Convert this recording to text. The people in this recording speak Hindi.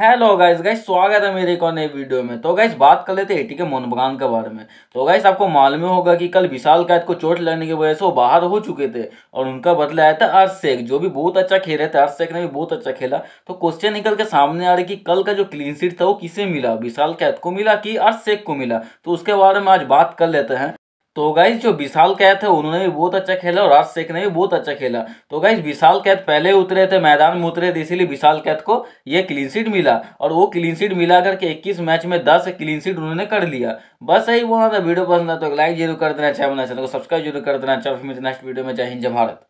हेलो गाइस गाइस स्वागत है मेरे एक और नए वीडियो में तो गाइस बात कर लेते एटी के मोनबगान के बारे में तो गाइस आपको मालूम होगा कि कल विशाल कैद को चोट लगने की वजह से वो बाहर हो चुके थे और उनका बदला आया था शेख जो भी बहुत अच्छा खेल रहे थे अर्शेक ने भी बहुत अच्छा खेला तो क्वेश्चन निकल के सामने आ रही कि कल का जो क्लीन सीट था वो किसे मिला विशाल कैद को मिला कि शेख को मिला तो उसके बारे में आज बात कर लेते हैं तो गाइज जो विशाल कैद है उन्होंने भी बहुत अच्छा खेला और राज शेख ने भी बहुत अच्छा खेला तो गाइज विशाल कैद पहले उतरे थे मैदान में उतरे थे इसीलिए विशाल कैद को ये क्लीन मिला और वो क्लीन मिला करके 21 मैच में 10 क्लीन उन्होंने कर लिया बस यही वहाँ था वीडियो पसंद आता तो लाइक जरूर कर देना चाहे चैनल को सब्सक्राइब जरूर कर देना अच्छा नेक्स्ट वीडियो में जय हिंद जय भारत